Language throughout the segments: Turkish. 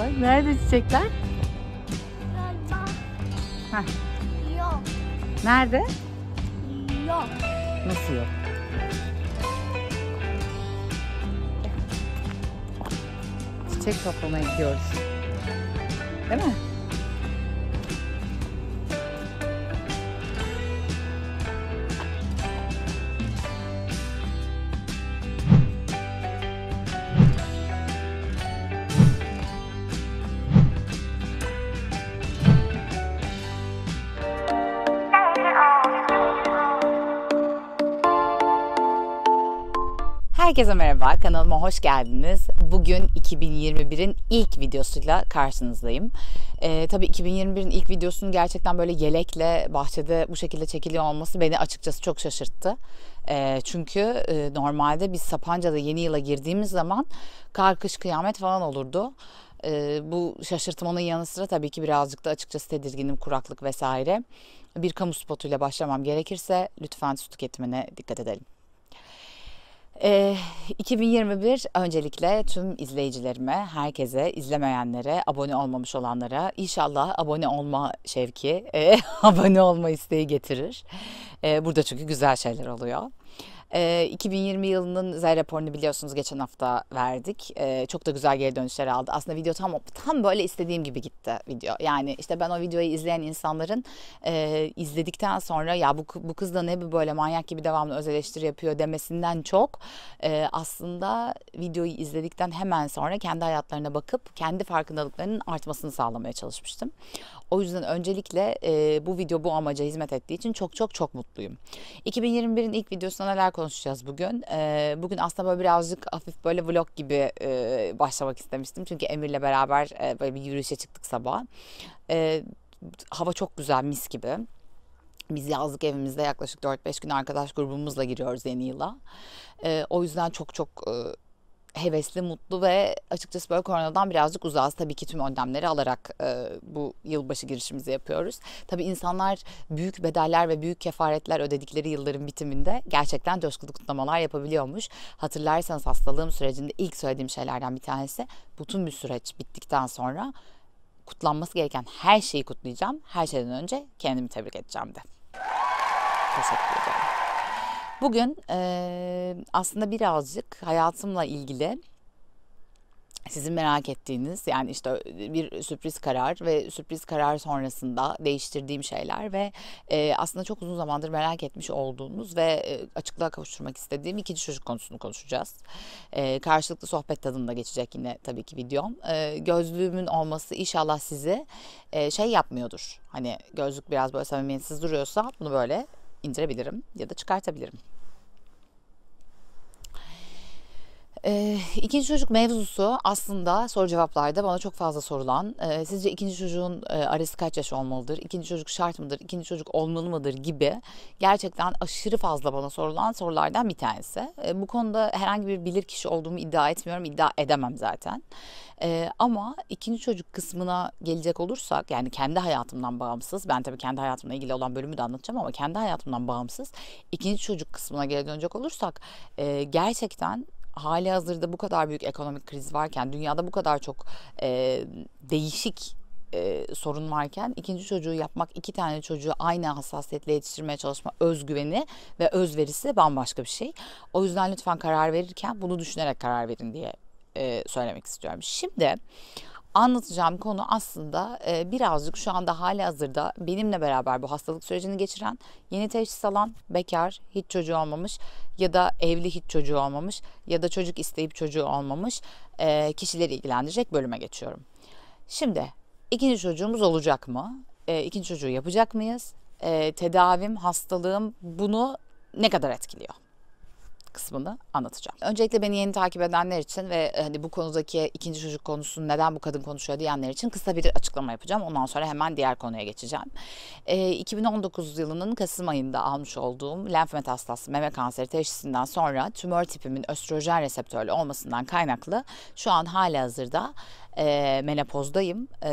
Bak nerede çiçekler? Heh. Yok. Nerede? Yok. Nasıl yok? Çiçek toplamaya gidiyoruz. Değil mi? Herkese merhaba, kanalıma hoş geldiniz. Bugün 2021'in ilk videosuyla karşınızdayım. Ee, tabii 2021'in ilk videosunun gerçekten böyle yelekle bahçede bu şekilde çekiliyor olması beni açıkçası çok şaşırttı. E, çünkü e, normalde biz Sapanca'da yeni yıla girdiğimiz zaman kar kış kıyamet falan olurdu. E, bu şaşırtmanın yanı sıra tabii ki birazcık da açıkçası tedirginim kuraklık vesaire. Bir kamu spotuyla başlamam gerekirse lütfen su tüketimine dikkat edelim. E, eh, 2021 öncelikle tüm izleyicilerime, herkese, izlemeyenlere, abone olmamış olanlara inşallah abone olma şevki, e, abone olma isteği getirir. E, burada çünkü güzel şeyler oluyor. E, ee, 2020 yılının Z raporunu biliyorsunuz geçen hafta verdik. E, çok da güzel geri dönüşler aldı. Aslında video tam tam böyle istediğim gibi gitti video. Yani işte ben o videoyu izleyen insanların e, izledikten sonra ya bu, bu kız da ne böyle manyak gibi devamlı öz eleştiri yapıyor demesinden çok e, aslında videoyu izledikten hemen sonra kendi hayatlarına bakıp kendi farkındalıklarının artmasını sağlamaya çalışmıştım. O yüzden öncelikle e, bu video bu amaca hizmet ettiği için çok çok çok mutluyum. 2021'in ilk videosuna neler konuşacağız bugün. Ee, bugün aslında böyle birazcık hafif böyle vlog gibi e, başlamak istemiştim. Çünkü Emir'le beraber e, böyle bir yürüyüşe çıktık sabah. Ee, hava çok güzel mis gibi. Biz yazlık evimizde yaklaşık 4-5 gün arkadaş grubumuzla giriyoruz yeni yıla. Ee, o yüzden çok çok... E, hevesli, mutlu ve açıkçası böyle koronadan birazcık uzağız. Tabii ki tüm önlemleri alarak e, bu yılbaşı girişimizi yapıyoruz. Tabii insanlar büyük bedeller ve büyük kefaretler ödedikleri yılların bitiminde gerçekten coşkulu kutlamalar yapabiliyormuş. Hatırlarsanız hastalığım sürecinde ilk söylediğim şeylerden bir tanesi bütün bir süreç bittikten sonra kutlanması gereken her şeyi kutlayacağım. Her şeyden önce kendimi tebrik edeceğim de. Teşekkür ederim. Bugün e, aslında birazcık hayatımla ilgili sizin merak ettiğiniz yani işte bir sürpriz karar ve sürpriz karar sonrasında değiştirdiğim şeyler ve e, aslında çok uzun zamandır merak etmiş olduğunuz ve e, açıklığa kavuşturmak istediğim ikinci çocuk konusunu konuşacağız. E, karşılıklı sohbet tadında geçecek yine tabii ki videom. E, gözlüğümün olması inşallah sizi e, şey yapmıyordur. Hani gözlük biraz böyle samimiyetsiz duruyorsa bunu böyle indirebilirim ya da çıkartabilirim. E, ikinci çocuk mevzusu aslında soru cevaplarda bana çok fazla sorulan. E, sizce ikinci çocuğun e, arası kaç yaş olmalıdır? İkinci çocuk şart mıdır? İkinci çocuk olmalı mıdır? Gibi gerçekten aşırı fazla bana sorulan sorulardan bir tanesi. E, bu konuda herhangi bir bilir kişi olduğumu iddia etmiyorum. iddia edemem zaten. E, ama ikinci çocuk kısmına gelecek olursak yani kendi hayatımdan bağımsız. Ben tabii kendi hayatımla ilgili olan bölümü de anlatacağım ama kendi hayatımdan bağımsız. ikinci çocuk kısmına geri dönecek olursak e, gerçekten hali hazırda bu kadar büyük ekonomik kriz varken, dünyada bu kadar çok e, değişik e, sorun varken ikinci çocuğu yapmak, iki tane çocuğu aynı hassasiyetle yetiştirmeye çalışma özgüveni ve özverisi bambaşka bir şey. O yüzden lütfen karar verirken bunu düşünerek karar verin diye e, söylemek istiyorum. Şimdi anlatacağım konu aslında e, birazcık şu anda hali hazırda benimle beraber bu hastalık sürecini geçiren, yeni teşhis alan, bekar, hiç çocuğu olmamış ya da evli hiç çocuğu olmamış ya da çocuk isteyip çocuğu olmamış e, kişileri ilgilendirecek bölüme geçiyorum. Şimdi ikinci çocuğumuz olacak mı? E, ikinci çocuğu yapacak mıyız? E, tedavim, hastalığım bunu ne kadar etkiliyor? kısmını anlatacağım. Öncelikle beni yeni takip edenler için ve e, hani bu konudaki ikinci çocuk konusunu neden bu kadın konuşuyor diyenler için kısa bir açıklama yapacağım. Ondan sonra hemen diğer konuya geçeceğim. E, 2019 yılının Kasım ayında almış olduğum lenf metastası meme kanseri teşhisinden sonra tümör tipimin östrojen reseptörlü olmasından kaynaklı şu an hala hazırda e, menopozdayım e,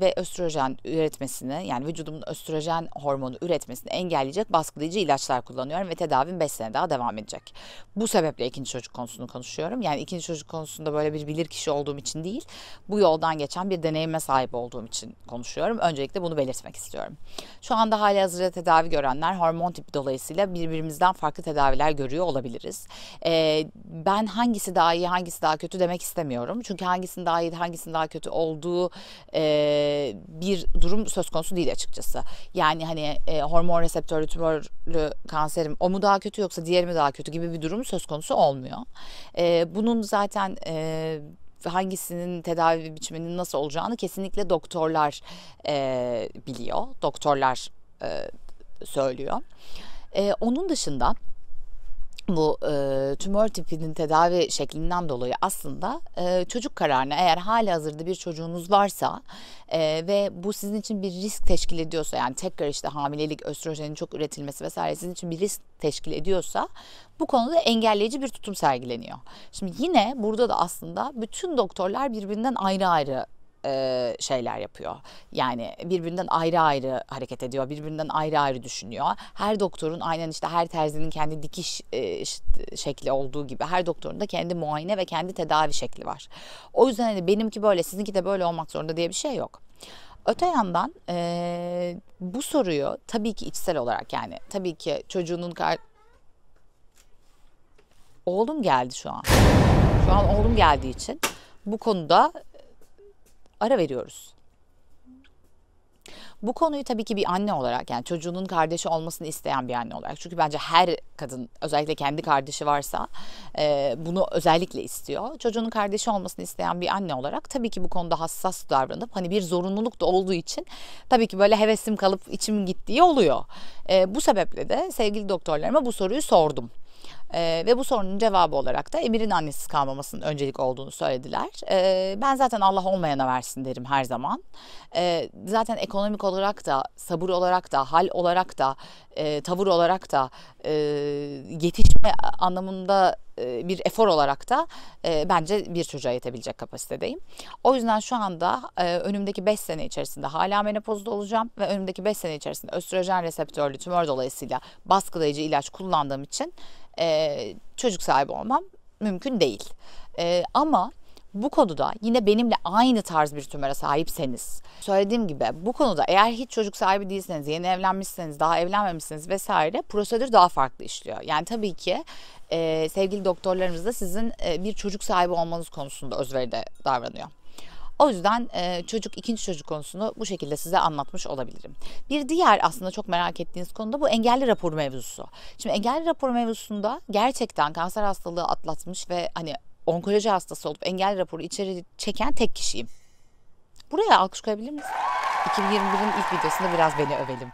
ve östrojen üretmesini yani vücudumun östrojen hormonu üretmesini engelleyecek baskılayıcı ilaçlar kullanıyorum ve tedavim 5 sene daha devam edecek. Bu sebeple ikinci çocuk konusunu konuşuyorum. Yani ikinci çocuk konusunda böyle bir bilir kişi olduğum için değil, bu yoldan geçen bir deneyime sahip olduğum için konuşuyorum. Öncelikle bunu belirtmek istiyorum. Şu anda hali hazırda tedavi görenler hormon tipi dolayısıyla birbirimizden farklı tedaviler görüyor olabiliriz. E, ben hangisi daha iyi, hangisi daha kötü demek istemiyorum. Çünkü hangisinin daha iyi, hangisi hangisinin daha kötü olduğu e, bir durum söz konusu değil açıkçası. Yani hani e, hormon reseptörlü tümörlü kanserim o mu daha kötü yoksa diğeri mi daha kötü gibi bir durum söz konusu olmuyor. E, bunun zaten e, hangisinin tedavi biçiminin nasıl olacağını kesinlikle doktorlar e, biliyor. Doktorlar e, söylüyor. E, onun dışında bu e, tümör tipinin tedavi şeklinden dolayı aslında e, çocuk kararına eğer hali hazırda bir çocuğunuz varsa e, ve bu sizin için bir risk teşkil ediyorsa yani tekrar işte hamilelik, östrojenin çok üretilmesi vesaire sizin için bir risk teşkil ediyorsa bu konuda engelleyici bir tutum sergileniyor. Şimdi yine burada da aslında bütün doktorlar birbirinden ayrı ayrı e, şeyler yapıyor. Yani birbirinden ayrı ayrı hareket ediyor, birbirinden ayrı ayrı düşünüyor. Her doktorun aynen işte her terzinin kendi dikiş e, şekli olduğu gibi her doktorun da kendi muayene ve kendi tedavi şekli var. O yüzden hani benimki böyle, sizinki de böyle olmak zorunda diye bir şey yok. Öte yandan e, bu soruyu tabii ki içsel olarak yani tabii ki çocuğunun kar... Oğlum geldi şu an. Şu an oğlum geldiği için bu konuda ara veriyoruz. Bu konuyu tabii ki bir anne olarak yani çocuğunun kardeşi olmasını isteyen bir anne olarak. Çünkü bence her kadın özellikle kendi kardeşi varsa e, bunu özellikle istiyor. Çocuğunun kardeşi olmasını isteyen bir anne olarak tabii ki bu konuda hassas davranıp hani bir zorunluluk da olduğu için tabii ki böyle hevesim kalıp içim gittiği oluyor. E, bu sebeple de sevgili doktorlarıma bu soruyu sordum. E, ve bu sorunun cevabı olarak da Emir'in annesiz kalmamasının öncelik olduğunu söylediler. E, ben zaten Allah olmayana versin derim her zaman. E, zaten ekonomik olarak da, sabır olarak da, hal olarak da, e, tavır olarak da, e, yetişme anlamında e, bir efor olarak da e, bence bir çocuğa yetebilecek kapasitedeyim. O yüzden şu anda e, önümdeki 5 sene içerisinde hala menopozda olacağım ve önümdeki 5 sene içerisinde östrojen reseptörlü tümör dolayısıyla baskılayıcı ilaç kullandığım için e, çocuk sahibi olmam mümkün değil. E, ama bu konuda yine benimle aynı tarz bir tümöre sahipseniz, söylediğim gibi bu konuda eğer hiç çocuk sahibi değilseniz, yeni evlenmişseniz, daha evlenmemişsiniz vesaire prosedür daha farklı işliyor. Yani tabii ki e, sevgili doktorlarımız da sizin e, bir çocuk sahibi olmanız konusunda özveride davranıyor. O yüzden e, çocuk ikinci çocuk konusunu bu şekilde size anlatmış olabilirim. Bir diğer aslında çok merak ettiğiniz konu da bu engelli raporu mevzusu. Şimdi engelli raporu mevzusunda gerçekten kanser hastalığı atlatmış ve hani onkoloji hastası olup engelli raporu içeri çeken tek kişiyim. Buraya alkış koyabilir miyiz? 2021'in ilk videosunda biraz beni övelim.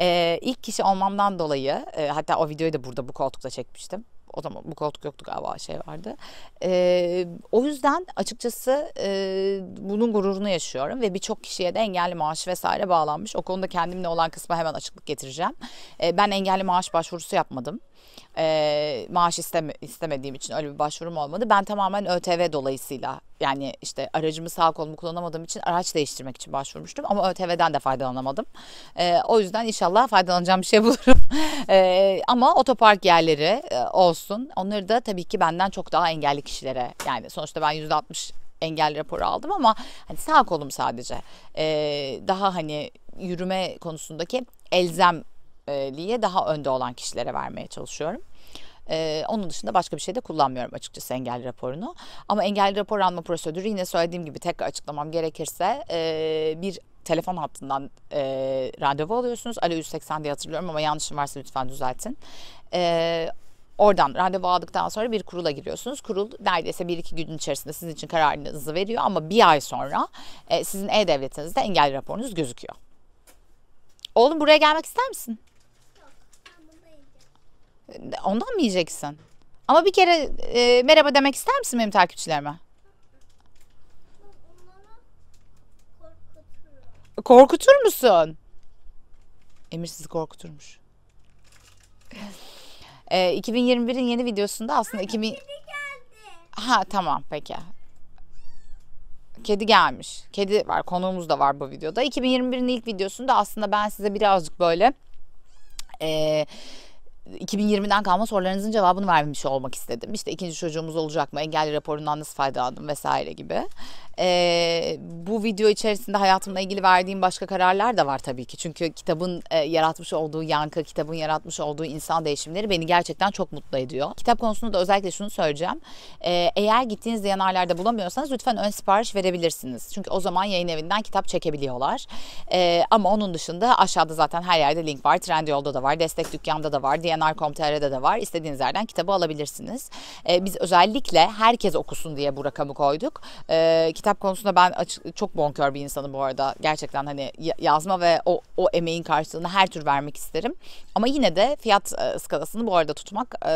Ee, ilk kişi olmamdan dolayı e, hatta o videoyu da burada bu koltukta çekmiştim o zaman bu koltuk yoktu galiba şey vardı. E, o yüzden açıkçası e, bunun gururunu yaşıyorum ve birçok kişiye de engelli maaş vesaire bağlanmış. O konuda kendimle olan kısma hemen açıklık getireceğim. E, ben engelli maaş başvurusu yapmadım e, maaş isteme, istemediğim için öyle bir başvurum olmadı. Ben tamamen ÖTV dolayısıyla yani işte aracımı sağ kolumu kullanamadığım için araç değiştirmek için başvurmuştum ama ÖTV'den de faydalanamadım. E, o yüzden inşallah faydalanacağım bir şey bulurum. E, ama otopark yerleri e, olsun. Onları da tabii ki benden çok daha engelli kişilere yani sonuçta ben %60 engel raporu aldım ama hani sağ kolum sadece. E, daha hani yürüme konusundaki elzem liye daha önde olan kişilere vermeye çalışıyorum. Ee, onun dışında başka bir şey de kullanmıyorum açıkçası engel raporunu. Ama engel rapor alma prosedürü yine söylediğim gibi tekrar açıklamam gerekirse e, bir telefon hattından e, randevu alıyorsunuz. Ali 180 diye hatırlıyorum ama yanlışım varsa lütfen düzeltin. E, Oradan randevu aldıktan sonra bir kurula giriyorsunuz. Kurul neredeyse bir iki gün içerisinde sizin için kararınızı veriyor ama bir ay sonra e, sizin e-devletinizde engel raporunuz gözüküyor. Oğlum buraya gelmek ister misin? Ondan mı yiyeceksin? Ama bir kere e, merhaba demek ister misin benim takipçilerime? Korkutur musun? Emir sizi korkuturmuş. e, 2021'in yeni videosunda aslında 2000... Ha tamam peki. Kedi gelmiş. Kedi var. Konuğumuz da var bu videoda. 2021'in ilk videosunda aslında ben size birazcık böyle... Eee 2020'den kalma sorularınızın cevabını vermiş olmak istedim. İşte ikinci çocuğumuz olacak mı? Engelli raporundan nasıl faydalandım vesaire gibi. Ee, bu video içerisinde hayatımla ilgili verdiğim başka kararlar da var tabii ki. Çünkü kitabın e, yaratmış olduğu yankı, kitabın yaratmış olduğu insan değişimleri beni gerçekten çok mutlu ediyor. Kitap konusunda da özellikle şunu söyleyeceğim. Ee, eğer gittiğiniz yanarlarda bulamıyorsanız lütfen ön sipariş verebilirsiniz. Çünkü o zaman yayın evinden kitap çekebiliyorlar. Ee, ama onun dışında aşağıda zaten her yerde link var. Trendyol'da da var, Destek Dükkan'da da var, PNR.com.tr'de de var. İstediğiniz yerden kitabı alabilirsiniz. E, biz özellikle herkes okusun diye bu rakamı koyduk. E, kitap konusunda ben açık, çok bonkör bir insanım bu arada. Gerçekten hani yazma ve o, o emeğin karşılığını her tür vermek isterim. Ama yine de fiyat e, skalasını bu arada tutmak e,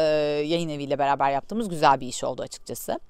yayın eviyle beraber yaptığımız güzel bir iş oldu açıkçası.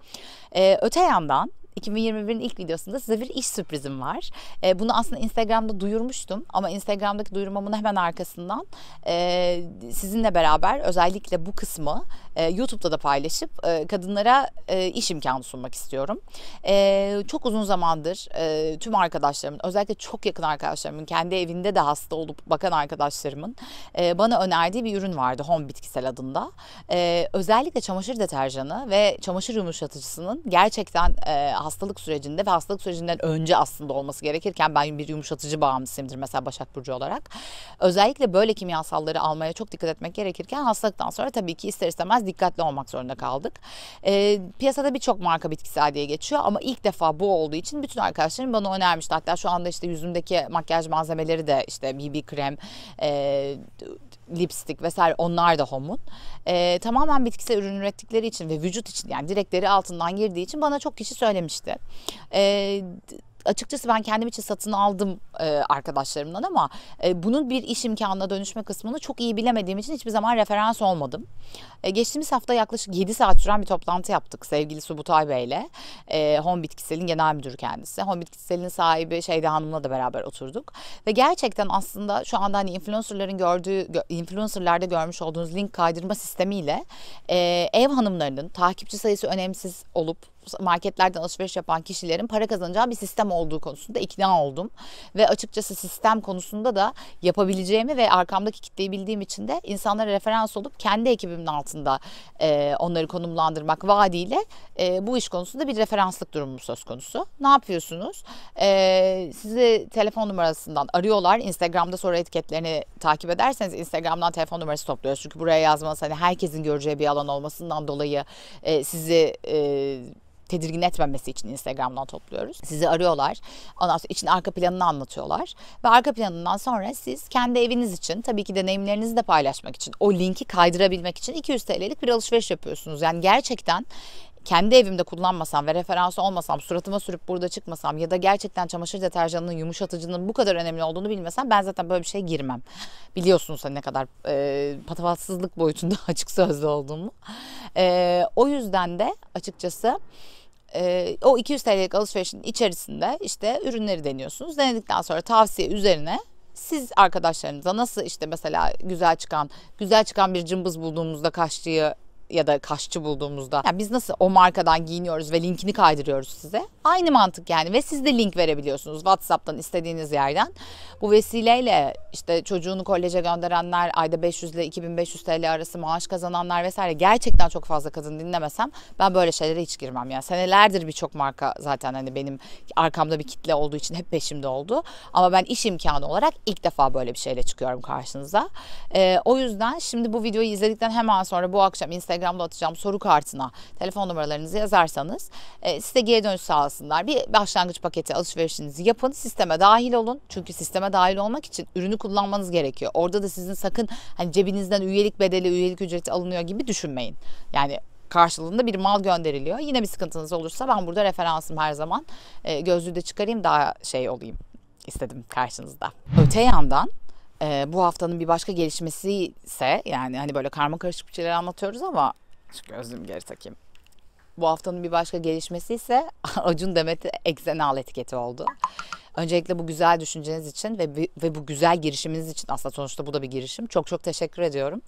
E, öte yandan 2021'in ilk videosunda size bir iş sürprizim var. E, bunu aslında Instagram'da duyurmuştum ama Instagram'daki duyurmamın hemen arkasından e, sizinle beraber özellikle bu kısmı e, YouTube'da da paylaşıp e, kadınlara e, iş imkanı sunmak istiyorum. E, çok uzun zamandır e, tüm arkadaşlarımın özellikle çok yakın arkadaşlarımın kendi evinde de hasta olup bakan arkadaşlarımın e, bana önerdiği bir ürün vardı Home Bitkisel adında. E, özellikle çamaşır deterjanı ve çamaşır yumuşatıcısının gerçekten e, hastalık sürecinde ve hastalık sürecinden önce aslında olması gerekirken ben bir yumuşatıcı bağımlısıyımdır mesela Başak Burcu olarak. Özellikle böyle kimyasalları almaya çok dikkat etmek gerekirken hastalıktan sonra tabii ki ister istemez dikkatli olmak zorunda kaldık. E, piyasada birçok marka bitkisel diye geçiyor ama ilk defa bu olduğu için bütün arkadaşlarım bana önermişti. Hatta şu anda işte yüzümdeki makyaj malzemeleri de işte BB krem, e, lipstik vesaire onlar da homun. E, tamamen bitkisel ürün ürettikleri için ve vücut için yani direkleri altından girdiği için bana çok kişi söylemişti. E, açıkçası ben kendim için satın aldım e, arkadaşlarımdan ama e, bunun bir iş imkanına dönüşme kısmını çok iyi bilemediğim için hiçbir zaman referans olmadım. E, geçtiğimiz hafta yaklaşık 7 saat süren bir toplantı yaptık sevgili Subutay Bey'le. E, Home Bitkisel'in genel müdürü kendisi. Home Bitkisel'in sahibi Şeyda Hanım'la da beraber oturduk. Ve gerçekten aslında şu anda hani influencerların gördüğü, influencerlarda görmüş olduğunuz link kaydırma sistemiyle e, ev hanımlarının takipçi sayısı önemsiz olup marketlerden alışveriş yapan kişilerin para kazanacağı bir sistem olduğu konusunda ikna oldum. Ve açıkçası sistem konusunda da yapabileceğimi ve arkamdaki kitleyi bildiğim için de insanlara referans olup kendi ekibimin altında e, onları konumlandırmak vaadiyle e, bu iş konusunda bir referanslık durumu söz konusu. Ne yapıyorsunuz? E, sizi telefon numarasından arıyorlar. Instagram'da sonra etiketlerini takip ederseniz Instagram'dan telefon numarası topluyoruz. Çünkü buraya yazmanız hani herkesin göreceği bir alan olmasından dolayı e, sizi e, tedirgin etmemesi için Instagram'dan topluyoruz. Sizi arıyorlar. Ondan sonra için arka planını anlatıyorlar. Ve arka planından sonra siz kendi eviniz için tabii ki deneyimlerinizi de paylaşmak için o linki kaydırabilmek için 200 TL'lik bir alışveriş yapıyorsunuz. Yani gerçekten kendi evimde kullanmasam ve referansı olmasam, suratıma sürüp burada çıkmasam ya da gerçekten çamaşır deterjanının yumuşatıcının bu kadar önemli olduğunu bilmesem ben zaten böyle bir şeye girmem. Biliyorsunuz hani ne kadar e, patavatsızlık boyutunda açık sözlü olduğumu. E, o yüzden de açıkçası e, o 200 TL'lik alışverişin içerisinde işte ürünleri deniyorsunuz. Denedikten sonra tavsiye üzerine siz arkadaşlarınıza nasıl işte mesela güzel çıkan güzel çıkan bir cımbız bulduğumuzda kaşçıyı ya da kaşçı bulduğumuzda yani biz nasıl o markadan giyiniyoruz ve linkini kaydırıyoruz size. Aynı mantık yani ve siz de link verebiliyorsunuz WhatsApp'tan istediğiniz yerden. Bu vesileyle işte çocuğunu koleje gönderenler, ayda 500 ile 2500 TL arası maaş kazananlar vesaire gerçekten çok fazla kadın dinlemesem ben böyle şeylere hiç girmem. Yani senelerdir birçok marka zaten hani benim arkamda bir kitle olduğu için hep peşimde oldu. Ama ben iş imkanı olarak ilk defa böyle bir şeyle çıkıyorum karşınıza. Ee, o yüzden şimdi bu videoyu izledikten hemen sonra bu akşam Instagram Instagram'da atacağım soru kartına telefon numaralarınızı yazarsanız e, size geri dönüş sağlasınlar. Bir başlangıç paketi alışverişinizi yapın. Sisteme dahil olun. Çünkü sisteme dahil olmak için ürünü kullanmanız gerekiyor. Orada da sizin sakın hani cebinizden üyelik bedeli, üyelik ücreti alınıyor gibi düşünmeyin. Yani karşılığında bir mal gönderiliyor. Yine bir sıkıntınız olursa ben burada referansım her zaman. E, gözlüğü de çıkarayım daha şey olayım istedim karşınızda. Öte yandan e, bu haftanın bir başka gelişmesi ise yani hani böyle karma karışık bir şeyler anlatıyoruz ama şu gözlüğümü geri takayım. Bu haftanın bir başka gelişmesi ise Acun Demet'e eksenal etiketi oldu. Öncelikle bu güzel düşünceniz için ve, ve bu güzel girişiminiz için aslında sonuçta bu da bir girişim. Çok çok teşekkür ediyorum.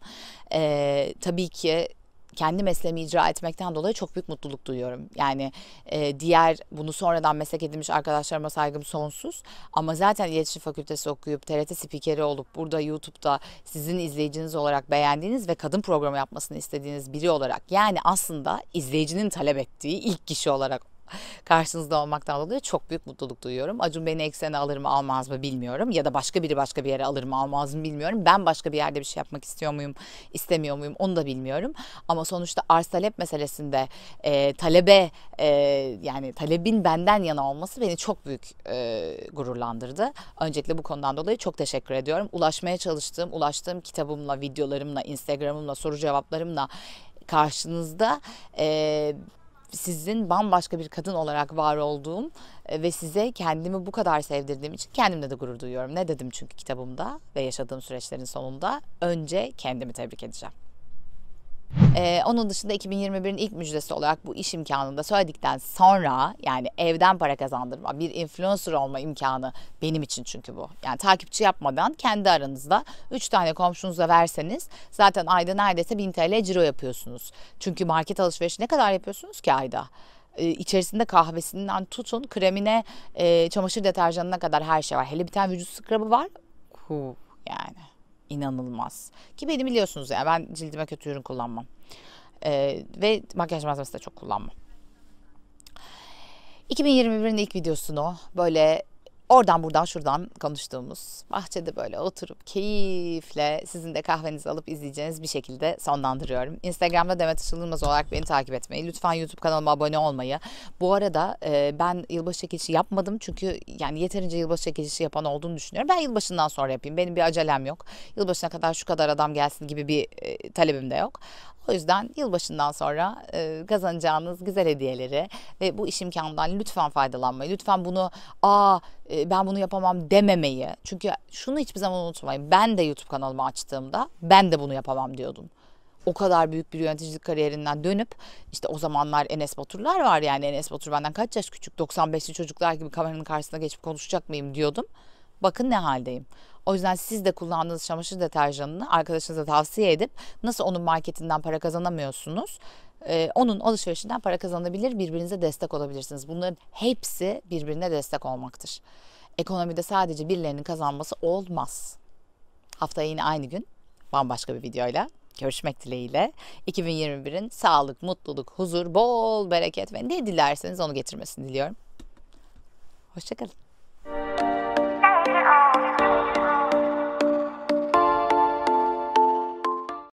Ee, tabii ki kendi mesleğimi icra etmekten dolayı çok büyük mutluluk duyuyorum. Yani e, diğer bunu sonradan meslek edinmiş arkadaşlarıma saygım sonsuz. Ama zaten iletişim fakültesi okuyup TRT spikeri olup burada YouTube'da sizin izleyiciniz olarak beğendiğiniz ve kadın programı yapmasını istediğiniz biri olarak yani aslında izleyicinin talep ettiği ilk kişi olarak karşınızda olmaktan dolayı çok büyük mutluluk duyuyorum. Acun beni eksene alır mı almaz mı bilmiyorum. Ya da başka biri başka bir yere alır mı almaz mı bilmiyorum. Ben başka bir yerde bir şey yapmak istiyor muyum, istemiyor muyum onu da bilmiyorum. Ama sonuçta arz talep meselesinde e, talebe e, yani talebin benden yana olması beni çok büyük e, gururlandırdı. Öncelikle bu konudan dolayı çok teşekkür ediyorum. Ulaşmaya çalıştığım, ulaştığım kitabımla, videolarımla, Instagram'ımla, soru cevaplarımla karşınızda e, sizin bambaşka bir kadın olarak var olduğum e, ve size kendimi bu kadar sevdirdiğim için kendimle de gurur duyuyorum. Ne dedim çünkü kitabımda ve yaşadığım süreçlerin sonunda önce kendimi tebrik edeceğim. Ee, onun dışında 2021'in ilk müjdesi olarak bu iş imkanını da söyledikten sonra yani evden para kazandırma, bir influencer olma imkanı benim için çünkü bu. Yani takipçi yapmadan kendi aranızda 3 tane komşunuza verseniz zaten ayda neredeyse 1000 TL ciro yapıyorsunuz. Çünkü market alışverişi ne kadar yapıyorsunuz ki ayda? Ee, içerisinde kahvesinden tutun kremine e, çamaşır deterjanına kadar her şey var. Hele bir tane vücut skrabı var. yani inanılmaz. Ki beni biliyorsunuz ya yani ben cildime kötü ürün kullanmam. Ee, ve makyaj malzemesi de çok kullanmam. 2021'in ilk videosunu böyle oradan buradan şuradan konuştuğumuz bahçede böyle oturup keyifle sizin de kahvenizi alıp izleyeceğiniz bir şekilde sonlandırıyorum. Instagram'da Demet Işılmaz olarak beni takip etmeyi, lütfen YouTube kanalıma abone olmayı. Bu arada e, ben yılbaşı çekilişi yapmadım çünkü yani yeterince yılbaşı çekilişi yapan olduğunu düşünüyorum. Ben yılbaşından sonra yapayım. Benim bir acelem yok. Yılbaşına kadar şu kadar adam gelsin gibi bir e, talebim de yok. O yüzden yılbaşından sonra e, kazanacağınız güzel hediyeleri ve bu iş imkanından lütfen faydalanmayı, lütfen bunu aa e, ben bunu yapamam dememeyi. Çünkü şunu hiçbir zaman unutmayın. Ben de YouTube kanalımı açtığımda ben de bunu yapamam diyordum o kadar büyük bir yöneticilik kariyerinden dönüp işte o zamanlar Enes Baturlar var yani Enes Batur benden kaç yaş küçük 95'li çocuklar gibi kameranın karşısına geçip konuşacak mıyım diyordum. Bakın ne haldeyim. O yüzden siz de kullandığınız çamaşır deterjanını arkadaşınıza tavsiye edip nasıl onun marketinden para kazanamıyorsunuz? E, onun alışverişinden para kazanabilir, birbirinize destek olabilirsiniz. Bunların hepsi birbirine destek olmaktır. Ekonomide sadece birilerinin kazanması olmaz. Haftaya yine aynı gün bambaşka bir videoyla görüşmek dileğiyle 2021'in sağlık, mutluluk, huzur, bol bereket ve ne dilerseniz onu getirmesini diliyorum. Hoşçakalın.